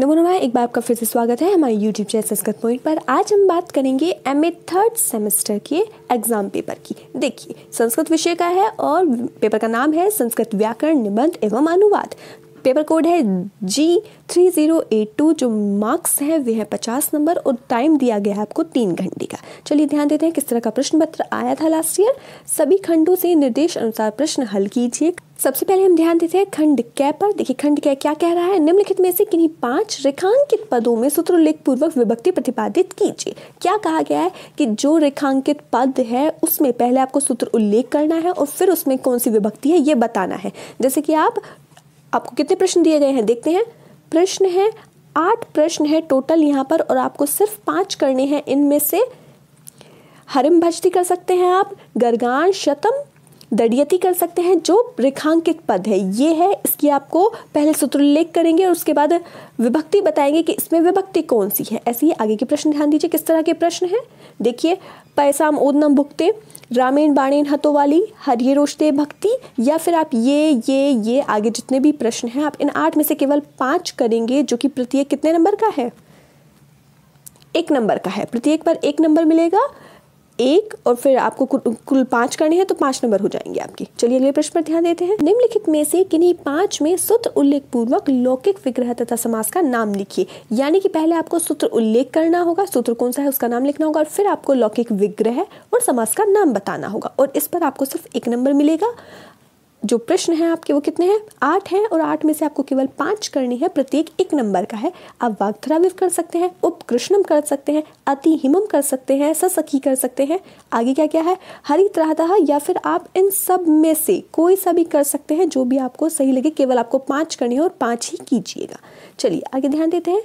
नमो नमा एक बार आपका फिर से स्वागत है हमारे यूट्यूब चैनल संस्कृत पॉइंट पर आज हम बात करेंगे एम ए थर्ड सेमेस्टर के एग्जाम पेपर की देखिए संस्कृत विषय का है और पेपर का नाम है संस्कृत व्याकरण निबंध एवं अनुवाद पेपर कोड है G three zero eight two जो मार्क्स हैं वे है पचास नंबर और टाइम दिया गया है आपको तीन घंटे का चलिए ध्यान देते हैं किस तरह का प्रश्न पत्र आया था लास्ट ईयर सभी खंडों से निर्देश अनुसार प्रश्न हल कीजिए सबसे पहले हम ध्यान देते हैं खंड कै पर देखिए खंड कै क्या कह रहा है निम्नलिखित में से किन्हीं पांच रेखांकित पदों में सूत्रोल्लेख पूर्वक विभक्ति प्रतिपादित कीजिए क्या कहा गया है कि जो रेखांकित पद है उसमें पहले आपको सूत्र उल्लेख करना है और फिर उसमें कौन सी विभक्ति है ये बताना है जैसे कि आप आपको कितने प्रश्न दिए गए हैं देखते हैं प्रश्न है आठ प्रश्न है टोटल यहाँ पर और आपको सिर्फ पांच करने हैं इनमें से हरिम भजती कर सकते हैं आप गर्गान शतम दड़ियती कर सकते हैं जो रेखांकित पद है ये है इसकी आपको पहले उल्लेख करेंगे और उसके बाद विभक्ति बताएंगे कि इसमें विभक्ति कौन सी है ऐसे ही आगे के प्रश्न ध्यान दीजिए किस तरह के प्रश्न हैं देखिए पैसाम ओदनम भुगते रामेण बाणेन हतो वाली हरिय रोशते भक्ति या फिर आप ये ये ये आगे जितने भी प्रश्न हैं आप इन आठ में से केवल पाँच करेंगे जो कि प्रत्येक कितने नंबर का है एक नंबर का है प्रत्येक पर एक नंबर मिलेगा एक और फिर आपको कुल, पांच करने हैं तो पांच नंबर हो जाएंगे आपकी चलिए अगले प्रश्न पर ध्यान देते हैं निम्नलिखित में से किन्हीं पांच में सूत्र उल्लेख पूर्वक लौकिक विग्रह तथा समास का नाम लिखिए यानी कि पहले आपको सूत्र उल्लेख करना होगा सूत्र कौन सा है उसका नाम लिखना होगा और फिर आपको लौकिक विग्रह और समास का नाम बताना होगा और इस पर आपको सिर्फ एक नंबर मिलेगा जो प्रश्न है आपके वो कितने हैं आठ हैं और आठ में से आपको केवल पांच करनी है प्रत्येक एक नंबर का है आप वाग्धराविव कर सकते हैं उपकृष्णम कर सकते हैं अति हिमम कर सकते हैं ससखी कर सकते हैं आगे क्या क्या है हरित्राहतः या फिर आप इन सब में से कोई सा भी कर सकते हैं जो भी आपको सही लगे केवल आपको पांच करनी है और पांच ही कीजिएगा चलिए आगे ध्यान देते हैं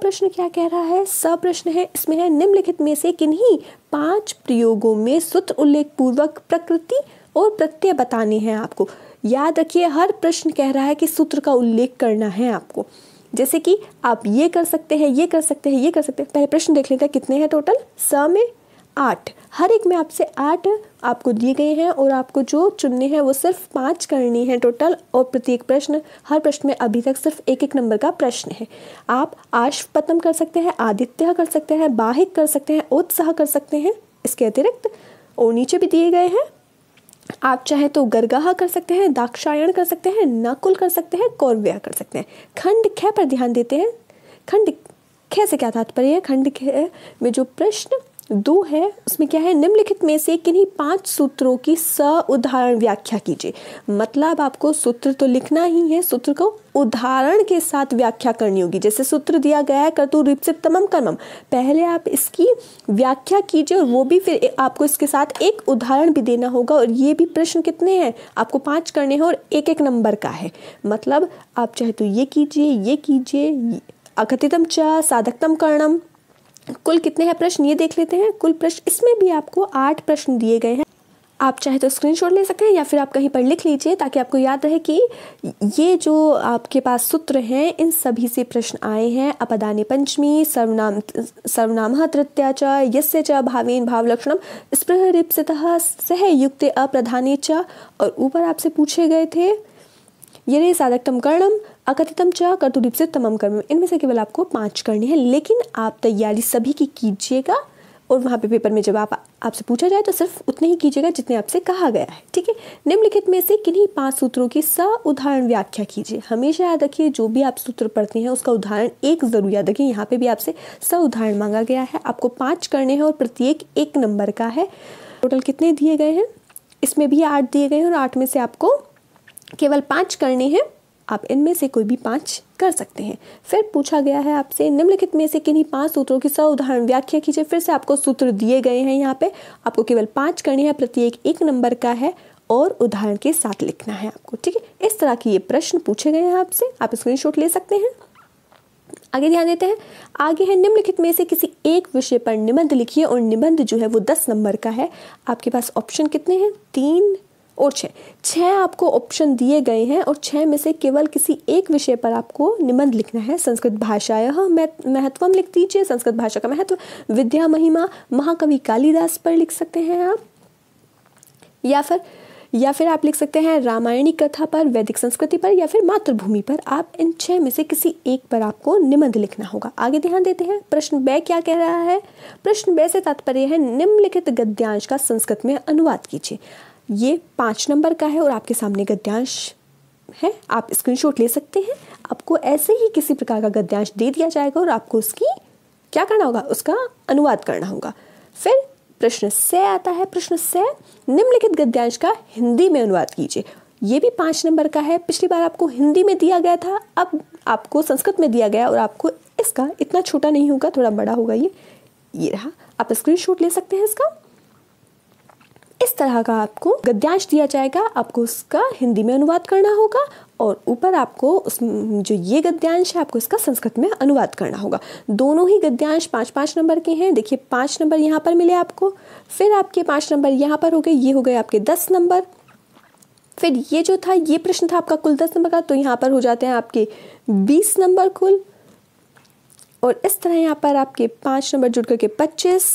प्रश्न क्या कह रहा है प्रश्न है इसमें है निम्नलिखित में से किन्हीं पांच प्रयोगों में सूत्र उल्लेख पूर्वक प्रकृति और प्रत्यय बताने हैं आपको याद रखिए हर प्रश्न कह रहा है कि सूत्र का उल्लेख करना है आपको जैसे कि आप ये कर सकते हैं ये कर सकते हैं ये कर सकते हैं पहले प्रश्न देख लेते हैं कितने हैं टोटल स में आठ हर एक में आपसे आठ आपको दिए गए हैं और आपको जो चुनने हैं वो सिर्फ पाँच करनी है टोटल और प्रत्येक प्रश्न हर प्रश्न में अभी तक सिर्फ एक एक नंबर का प्रश्न है आप आश्वपतम कर सकते हैं आदित्य कर सकते हैं बाहिक कर सकते हैं उत्साह कर सकते हैं इसके अतिरिक्त और नीचे भी दिए गए हैं आप चाहे तो गरगाहा कर सकते हैं दाक्षायण कर सकते हैं नाकुल कर सकते हैं कौरव्या कर सकते हैं खंड ख पर ध्यान देते हैं खंड ख से क्या तात्पर्य है खंड ख में जो प्रश्न दो है उसमें क्या है निम्नलिखित में से किन्हीं पांच सूत्रों की स उदाहरण व्याख्या कीजिए मतलब आपको सूत्र तो लिखना ही है सूत्र को उदाहरण के साथ व्याख्या करनी होगी जैसे सूत्र दिया गया है कर्तु रूप से तमम कर्मम पहले आप इसकी व्याख्या कीजिए और वो भी फिर आपको इसके साथ एक उदाहरण भी देना होगा और ये भी प्रश्न कितने हैं आपको पाँच करने हैं और एक एक नंबर का है मतलब आप चाहे तो ये कीजिए ये कीजिए अकथितम च साधकतम कर्णम कुल कितने हैं प्रश्न ये देख लेते हैं कुल प्रश्न इसमें भी आपको आठ प्रश्न दिए गए हैं आप चाहे तो स्क्रीनशॉट ले सकते हैं या फिर आप कहीं पर लिख लीजिए ताकि आपको याद रहे कि ये जो आपके पास सूत्र हैं इन सभी से प्रश्न आए हैं अपदाने पंचमी सर्वनाम सर्वनाम तृत्याच यस्य च भावेन स्पृह स्पृहरिप्सितः सह युक्त अप्रधाने च और ऊपर आपसे पूछे गए थे यदि साधकम कर्णम अकथितम च कर्तुदीप से तमाम कर्म इनमें से केवल आपको पाँच करनी है लेकिन आप तैयारी सभी की कीजिएगा और वहाँ पे पेपर में जब आप आपसे पूछा जाए तो सिर्फ उतने ही कीजिएगा जितने आपसे कहा गया है ठीक है निम्नलिखित में से किन्हीं पांच सूत्रों की स उदाहरण व्याख्या कीजिए हमेशा याद रखिए जो भी आप सूत्र पढ़ते हैं उसका उदाहरण एक जरूर याद रखिए यहाँ पे भी आपसे स उदाहरण मांगा गया है आपको पाँच करने हैं और प्रत्येक एक नंबर का है टोटल कितने दिए गए हैं इसमें भी आठ दिए गए हैं और आठ में से आपको केवल पाँच करने हैं आप इनमें से कोई भी पांच कर सकते हैं फिर पूछा गया है आपसे निम्नलिखित में से किन्हीं पांच सूत्रों की सौ उदाहरण व्याख्या कीजिए फिर से आपको सूत्र दिए गए हैं यहाँ पे आपको केवल पांच करनी है प्रत्येक एक नंबर का है और उदाहरण के साथ लिखना है आपको ठीक है इस तरह के ये प्रश्न पूछे गए हैं आपसे आप, आप स्क्रीनशॉट ले सकते हैं आगे ध्यान देते हैं आगे है निम्नलिखित में से किसी एक विषय पर निबंध लिखिए और निबंध जो है वो दस नंबर का है आपके पास ऑप्शन कितने हैं तीन और छः छः आपको ऑप्शन दिए गए हैं और छः में से केवल किसी एक विषय पर आपको निबंध लिखना है संस्कृत यह महत्व लिख दीजिए संस्कृत भाषा का महत्व विद्या महिमा महाकवि कालिदास पर लिख सकते हैं आप या फिर या फिर आप लिख सकते हैं रामायणी कथा पर वैदिक संस्कृति पर या फिर मातृभूमि पर आप इन छह में से किसी एक पर आपको निबंध लिखना होगा आगे ध्यान देते हैं प्रश्न बे क्या कह रहा है प्रश्न बे से तात्पर्य है निम्नलिखित गद्यांश का संस्कृत में अनुवाद कीजिए ये पाँच नंबर का है और आपके सामने गद्यांश है आप स्क्रीनशॉट ले सकते हैं आपको ऐसे ही किसी प्रकार का गद्यांश दे दिया जाएगा और आपको उसकी क्या करना होगा उसका अनुवाद करना होगा फिर प्रश्न से आता है प्रश्न से निम्नलिखित गद्यांश का हिंदी में अनुवाद कीजिए ये भी पाँच नंबर का है पिछली बार आपको हिंदी में दिया गया था अब आपको संस्कृत में दिया गया और आपको इसका इतना छोटा नहीं होगा थोड़ा बड़ा होगा ये ये रहा आप स्क्रीन ले सकते हैं इसका तरह का आपको गद्यांश दिया जाएगा आपको उसका हिंदी में अनुवाद करना होगा और ऊपर आपको उस जो ये गद्यांश है आपको इसका संस्कृत में अनुवाद करना होगा दोनों ही गद्यांश पाँच पाँच नंबर के हैं देखिए पाँच नंबर यहाँ पर मिले आपको फिर आपके पाँच नंबर यहाँ पर हो गए ये हो गए आपके दस नंबर फिर ये जो था ये प्रश्न था आपका कुल दस नंबर का तो यहाँ पर हो जाते हैं आपके बीस नंबर कुल और इस तरह यहाँ पर आपके पाँच नंबर जुड़ करके पच्चीस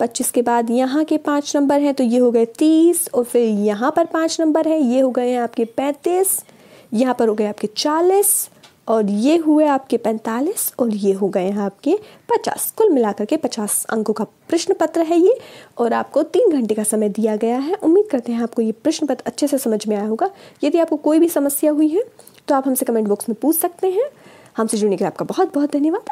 पच्चीस के बाद यहाँ के पाँच नंबर हैं तो ये हो गए तीस और फिर यहाँ पर पाँच नंबर है ये हो गए हैं आपके पैंतीस यहाँ पर हो गए आपके चालीस और ये हुए आपके पैंतालीस और ये हो गए हैं आपके पचास कुल मिलाकर के पचास अंकों का प्रश्न पत्र है ये और आपको तीन घंटे का समय दिया गया है उम्मीद करते हैं आपको ये प्रश्न पत्र अच्छे से समझ में आया होगा यदि आपको कोई भी समस्या हुई है तो आप हमसे कमेंट बॉक्स में पूछ सकते हैं हमसे जुड़ने के लिए आपका बहुत बहुत धन्यवाद